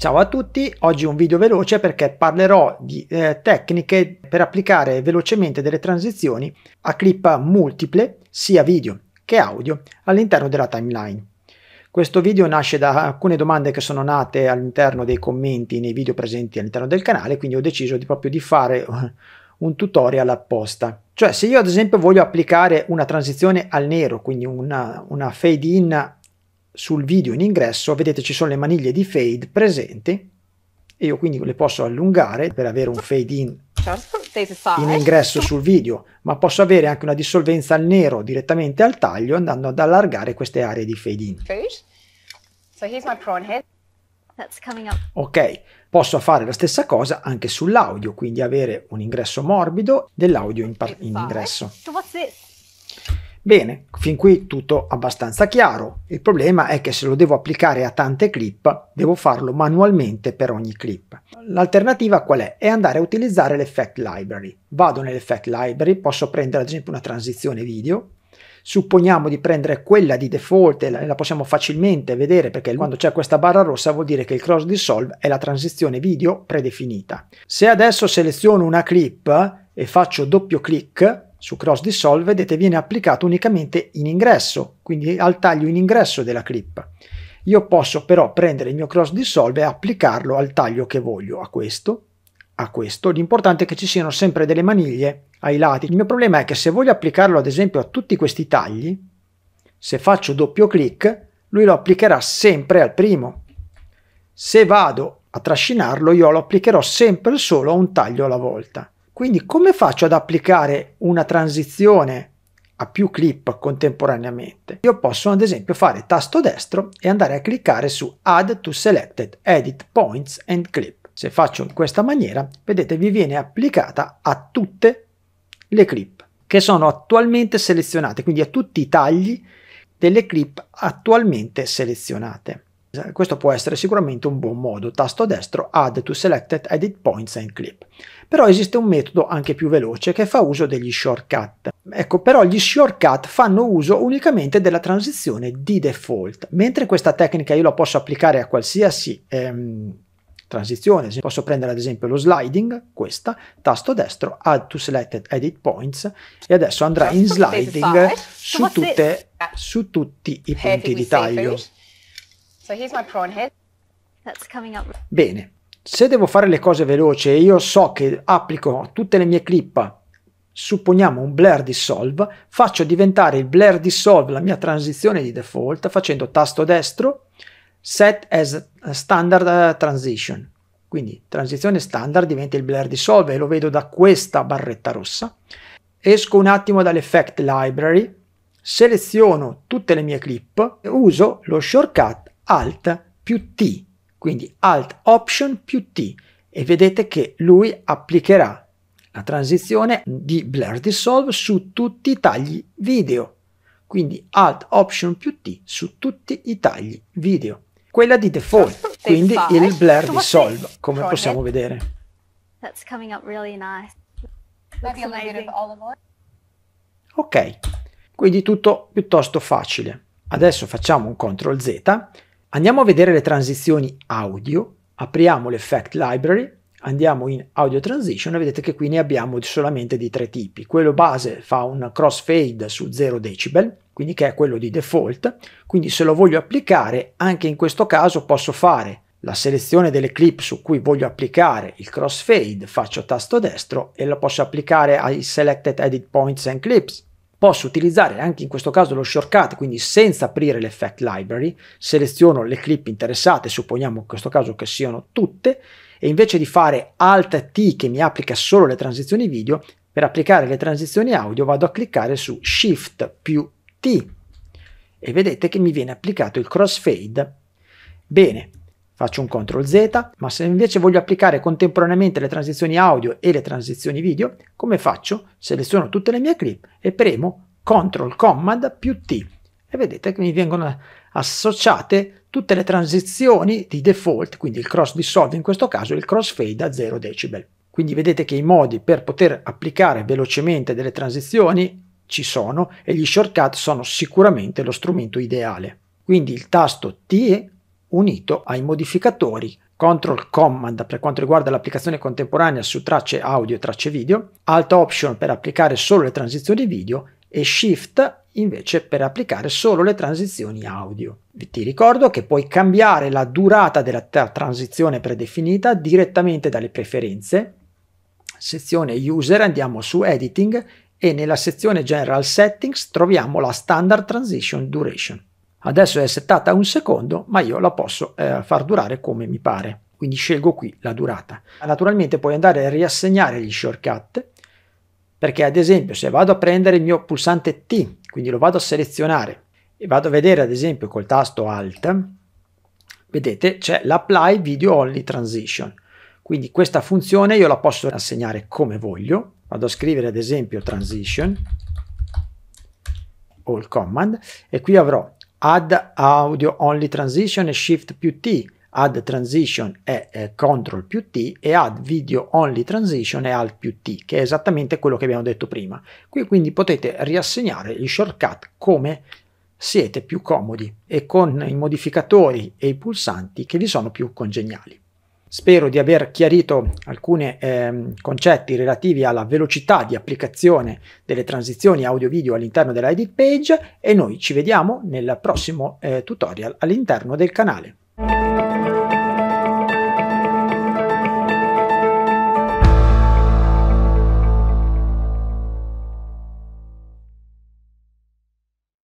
Ciao a tutti, oggi un video veloce perché parlerò di eh, tecniche per applicare velocemente delle transizioni a clip multiple, sia video che audio, all'interno della timeline. Questo video nasce da alcune domande che sono nate all'interno dei commenti nei video presenti all'interno del canale, quindi ho deciso di proprio di fare eh, un tutorial apposta. Cioè se io ad esempio voglio applicare una transizione al nero, quindi una, una fade in sul video in ingresso vedete ci sono le maniglie di fade presenti e io quindi le posso allungare per avere un fade in certo, in ingresso sul video, ma posso avere anche una dissolvenza al nero direttamente al taglio andando ad allargare queste aree di fade in. Ok, posso fare la stessa cosa anche sull'audio, quindi avere un ingresso morbido dell'audio in, in ingresso. Bene, fin qui tutto abbastanza chiaro. Il problema è che se lo devo applicare a tante clip, devo farlo manualmente per ogni clip. L'alternativa qual è? È andare a utilizzare l'effect library. Vado nell'effect library, posso prendere ad esempio una transizione video, supponiamo di prendere quella di default e la, possiamo facilmente vedere perché quando c'è questa barra rossa vuol dire che il cross dissolve è la transizione video predefinita. Se adesso seleziono una clip e faccio doppio clic su cross dissolve vedete viene applicato unicamente in ingresso quindi al taglio in ingresso della clip io posso però prendere il mio cross dissolve e applicarlo al taglio che voglio a questo a questo l'importante è che ci siano sempre delle maniglie ai lati il mio problema è che se voglio applicarlo ad esempio a tutti questi tagli se faccio doppio clic lui lo applicherà sempre al primo se vado a trascinarlo io lo applicherò sempre solo a un taglio alla volta quindi come faccio ad applicare una transizione a più clip contemporaneamente? Io posso ad esempio fare tasto destro e andare a cliccare su Add to Selected Edit Points and Clip. Se faccio in questa maniera, vedete, vi viene applicata a tutte le clip che sono attualmente selezionate, quindi a tutti i tagli delle clip attualmente selezionate. Eh, questo può essere sicuramente un buon modo, tasto destro Add to Selected Edit Points and Clip. Però esiste un metodo anche più veloce che fa uso degli shortcut. Ecco, però gli shortcut fanno uso unicamente della transizione di default, mentre questa tecnica io la posso applicare a qualsiasi ehm, transizione. Posso prendere ad esempio lo sliding, questa, tasto destro, add to selected edit points e adesso andrà in sliding eh, su, tutte, su tutti i eh, punti di taglio. So here's my prawn head. That's coming up. Bene, se devo fare le cose veloce e io so che applico tutte le mie clip supponiamo un blur dissolve, faccio diventare il blur dissolve la mia transizione di default facendo tasto destro set as standard eh, transition. Quindi transizione standard diventa il blur dissolve e lo vedo da questa barretta rossa. Esco un attimo dall'effect library, seleziono tutte le mie clip e uso lo shortcut Alt più T, quindi Alt Option più T e vedete che lui applicherà la transizione di Blur Dissolve su tutti i tagli video. Quindi Alt Option più T su tutti i tagli video. Quella di default, quindi il Blur Dissolve, come possiamo vedere. Ok, quindi tutto piuttosto facile. Adesso facciamo un CTRL Z Andiamo a vedere le transizioni audio, apriamo l'effect library, andiamo in audio transition e vedete che qui ne abbiamo solamente di tre tipi. Quello base fa un crossfade su 0 decibel, quindi che è quello di default, quindi se lo voglio applicare anche in questo caso posso fare la selezione delle clip su cui voglio applicare il crossfade, faccio tasto destro e lo posso applicare ai selected edit points and clips posso utilizzare anche in questo caso lo shortcut, quindi senza aprire l'effect library, seleziono le clip interessate, supponiamo in questo caso che siano tutte, e invece di fare Alt T che mi applica solo le transizioni video, per applicare le transizioni audio vado a cliccare su Shift più T e vedete che mi viene applicato il crossfade. Bene, faccio un CTRL Z, ma se invece voglio applicare contemporaneamente le transizioni audio e le transizioni video, come faccio? Seleziono tutte le mie clip e premo CTRL Command più T e vedete che mi vengono associate tutte le transizioni di default, quindi il cross dissolve in questo caso il crossfade a 0 decibel. Quindi vedete che i modi per poter applicare velocemente delle transizioni ci sono e gli shortcut sono sicuramente lo strumento ideale. Quindi il tasto T unito ai modificatori Ctrl Command per quanto riguarda l'applicazione contemporanea su tracce audio e tracce video, Alt Option per applicare solo le transizioni video e Shift invece per applicare solo le transizioni audio. Ti ricordo che puoi cambiare la durata della transizione predefinita direttamente dalle preferenze. Sezione User andiamo su Editing e nella sezione General Settings troviamo la Standard Transition Duration. Adesso è settata a un secondo, ma io la posso eh, far durare come mi pare. Quindi scelgo qui la durata. Naturalmente puoi andare a riassegnare gli shortcut, perché ad esempio se vado a prendere il mio pulsante T, quindi lo vado a selezionare e vado a vedere ad esempio col tasto Alt, vedete c'è l'Apply Video Only Transition. Quindi questa funzione io la posso assegnare come voglio. Vado a scrivere ad esempio Transition, all command, e qui avrò add audio only transition e shift più T, add transition e eh, control più T e add video only transition e alt più T, che è esattamente quello che abbiamo detto prima. Qui quindi potete riassegnare gli shortcut come siete più comodi e con i modificatori e i pulsanti che vi sono più congeniali. Spero di aver chiarito alcuni eh, concetti relativi alla velocità di applicazione delle transizioni audio-video all'interno della edit page e noi ci vediamo nel prossimo eh, tutorial all'interno del canale.